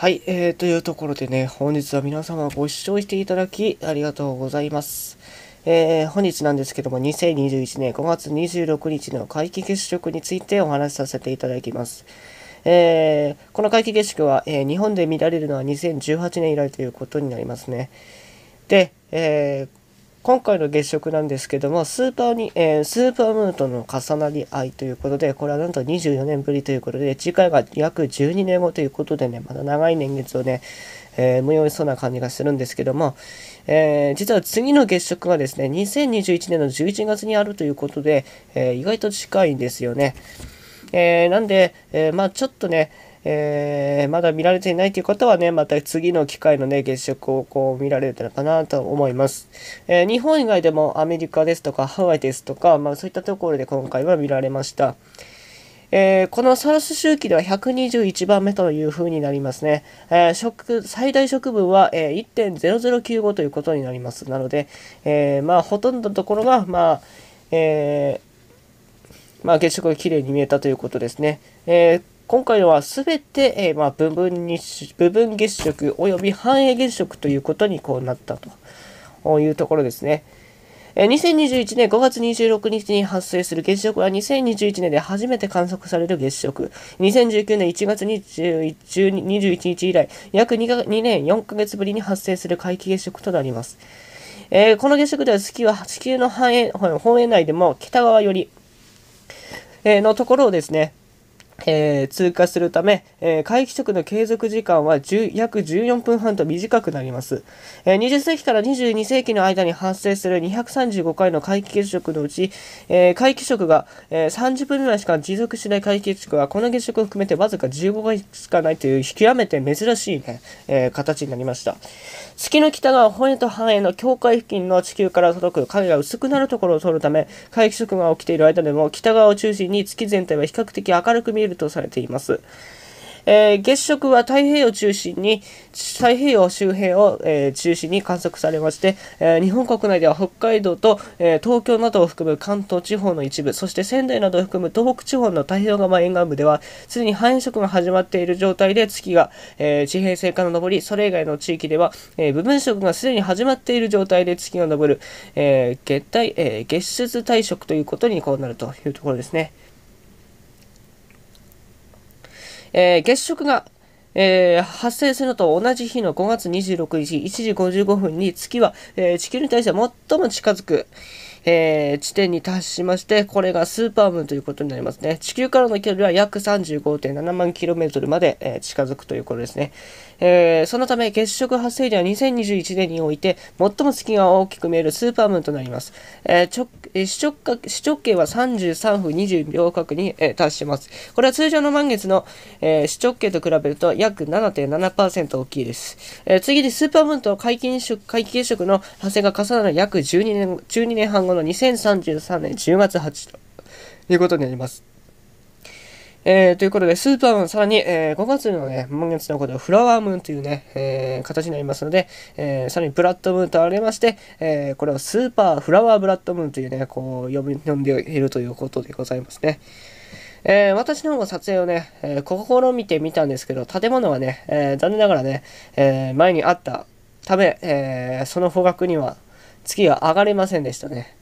はい、えー、というところでね、本日は皆様ご視聴していただきありがとうございます。えー、本日なんですけども、2021年5月26日の皆既月食についてお話しさせていただきます。えー、この皆既月食は、えー、日本で見られるのは2018年以来ということになりますね。で、えー、今回の月食なんですけどもスーパーに、えー、スーパームーンとの重なり合いということでこれはなんと24年ぶりということで次回が約12年後ということでねまだ長い年月をね、えー、催しそうな感じがするんですけども、えー、実は次の月食がですね2021年の11月にあるということで、えー、意外と近いんですよね。えー、なんで、えー、まあちょっとね、えー、まだ見られていないという方はね、また次の機会のね、月食をこう見られるのかなと思います。えー、日本以外でもアメリカですとかハワイですとか、まあそういったところで今回は見られました。えー、このサラス周期では121番目というふうになりますね。えー、最大食分は、えー、1.0095ということになります。なので、えー、まあほとんどのところが、まあ、えーまあ、月食が綺麗に見えたということですね。えー、今回のはべて、えー、まあ、部分日部分月食及び反映月食ということにこうなったというところですね。えー、2021年5月26日に発生する月食は2021年で初めて観測される月食。2019年1月21日以来、約 2, か2年4ヶ月ぶりに発生する皆既月食となります。えー、この月食では月は地球の繁栄、本円内でも北側より、のところをですね、えー、通過するため、えー、皆既食の継続時間は約14分半と短くなります、えー、20世紀から22世紀の間に発生する235回の皆既月食のうち、えー、皆既食が、え30分ぐらいしか持続しない皆既月食はこの月食を含めてわずか15回しかないという極めて珍しいね、え形になりました月の北側本屋と半栄の境界付近の地球から届く影が薄くなるところを通るため皆既食が起きている間でも北側を中心に月全体は比較的明るく見えるるとされています。えー、月食は太平洋中心に、太平洋周辺を、えー、中心に観測されまして、えー、日本国内では北海道と、え東京などを含む関東地方の一部、そして仙台などを含む東北地方の太平洋側沿岸部では、すでに繁殖が始まっている状態で月が、え地平線から昇り、それ以外の地域では、え部分食がすでに始まっている状態で月が昇る、え月体、え月出退職ということにこうなるというところですね。えー、月食が、えー、発生するのと同じ日の5月26日1時55分に月は、えー、地球に対して最も近づく。えー、地点に達しまして、これがスーパームーンということになりますね。地球からの距離は約35.7万 km まで、えー、近づくということですね。えー、そのため、月食発生時は2021年において、最も月が大きく見えるスーパームーンとなります。えー、直え直角視直径は33分20秒角に、えー、達します。これは通常の満月の、えー、視直径と比べると約7.7%大きいです。えー、次にスーパームーンと皆既月食の発生が重なる約12年 ,12 年半後後の2033年10月8日ということになります。えー、ということで、スーパームーン、さらに、えー、5月のね、満月のことをフラワームーンというね、えー、形になりますので、えさらにブラッドムーンとありまして、えこれをスーパーフラワーブラッドムーンというね、こう、呼び、呼んでいるということでございますね。え私の方も撮影をね、え試みてみたんですけど、建物はね、え残念ながらね、え前にあったため、えその方角には月が上がれませんでしたね。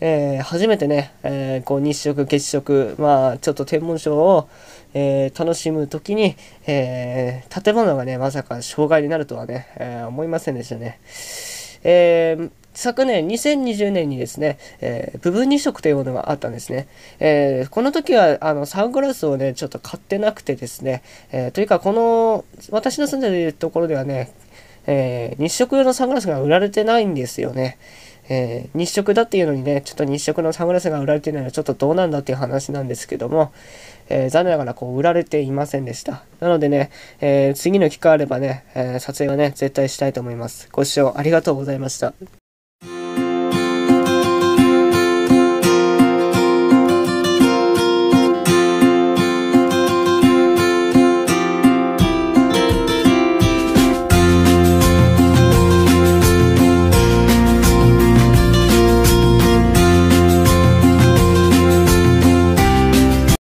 えー、初めてね、えー、こう日食、月食、まあ、ちょっと天文シを、えー、楽しむ時に、え建物がね、まさか障害になるとはね、え思いませんでしたね。えー昨年2020年にですね、えー、部分日食というものがあったんですね。えー、この時はあのサングラスをね、ちょっと買ってなくてですね、えー、というかこの私の住んでいるところではね、え日食用のサングラスが売られてないんですよね。えー、日食だっていうのにね、ちょっと日食のサングラスが売られてないのはちょっとどうなんだっていう話なんですけども、えー、残念ながらこう売られていませんでした。なのでね、えー、次の機会あればね、え撮影はね、絶対したいと思います。ご視聴ありがとうございました。